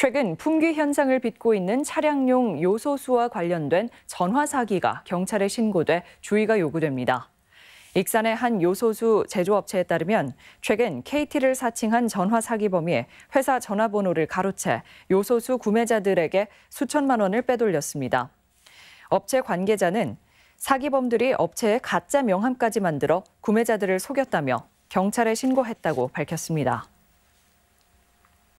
최근 품귀 현상을 빚고 있는 차량용 요소수와 관련된 전화 사기가 경찰에 신고돼 주의가 요구됩니다. 익산의 한 요소수 제조업체에 따르면 최근 KT를 사칭한 전화 사기범이 회사 전화번호를 가로채 요소수 구매자들에게 수천만 원을 빼돌렸습니다. 업체 관계자는 사기범들이 업체에 가짜 명함까지 만들어 구매자들을 속였다며 경찰에 신고했다고 밝혔습니다.